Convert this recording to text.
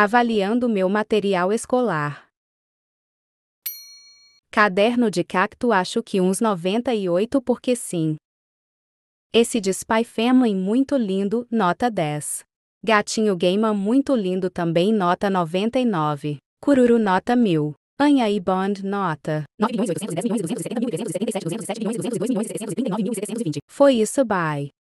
avaliando meu material escolar. Caderno de cacto acho que uns 98 porque sim. Esse de Spy Family muito lindo, nota 10. Gatinho Gamer muito lindo também, nota 99. Cururu nota 1000. Anha e Bond nota. 9.810.270.277.277.207.202.639.720. Foi isso, bye.